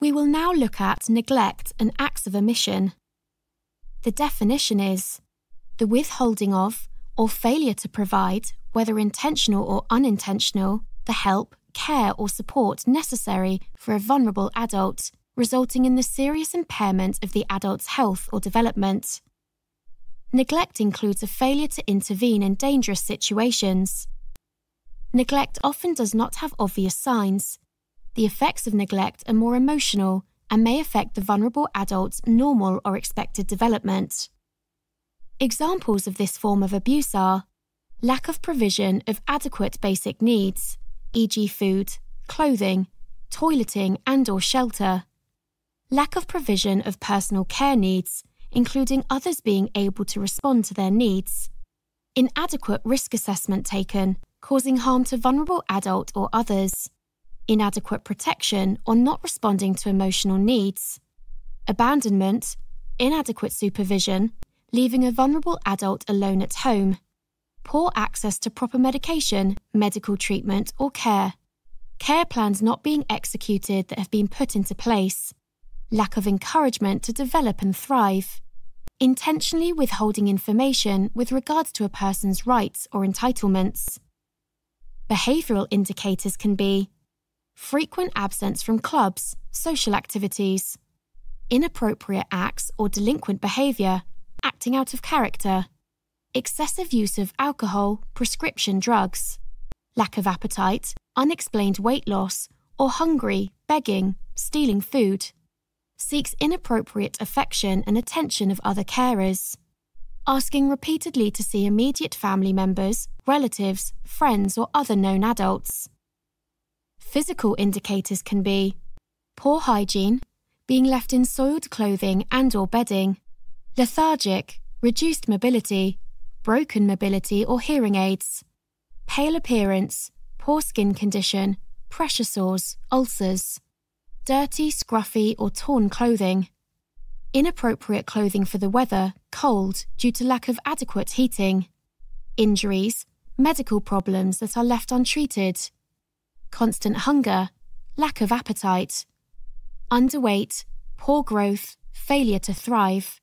We will now look at neglect and acts of omission. The definition is the withholding of or failure to provide, whether intentional or unintentional, the help, care, or support necessary for a vulnerable adult, resulting in the serious impairment of the adult's health or development. Neglect includes a failure to intervene in dangerous situations. Neglect often does not have obvious signs, the effects of neglect are more emotional and may affect the vulnerable adult's normal or expected development. Examples of this form of abuse are lack of provision of adequate basic needs, e.g., food, clothing, toileting, and or shelter, lack of provision of personal care needs, including others being able to respond to their needs, inadequate risk assessment taken, causing harm to vulnerable adult or others, inadequate protection or not responding to emotional needs, abandonment, inadequate supervision, leaving a vulnerable adult alone at home, poor access to proper medication, medical treatment, or care, care plans not being executed that have been put into place, lack of encouragement to develop and thrive, intentionally withholding information with regards to a person's rights or entitlements. Behavioural indicators can be frequent absence from clubs, social activities, inappropriate acts or delinquent behaviour, acting out of character, excessive use of alcohol, prescription drugs, lack of appetite, unexplained weight loss, or hungry, begging, stealing food, seeks inappropriate affection and attention of other carers, asking repeatedly to see immediate family members, relatives, friends, or other known adults, Physical indicators can be poor hygiene, being left in soiled clothing and or bedding, lethargic, reduced mobility, broken mobility or hearing aids, pale appearance, poor skin condition, pressure sores, ulcers, dirty, scruffy or torn clothing, inappropriate clothing for the weather, cold due to lack of adequate heating, injuries, medical problems that are left untreated, constant hunger, lack of appetite, underweight, poor growth, failure to thrive,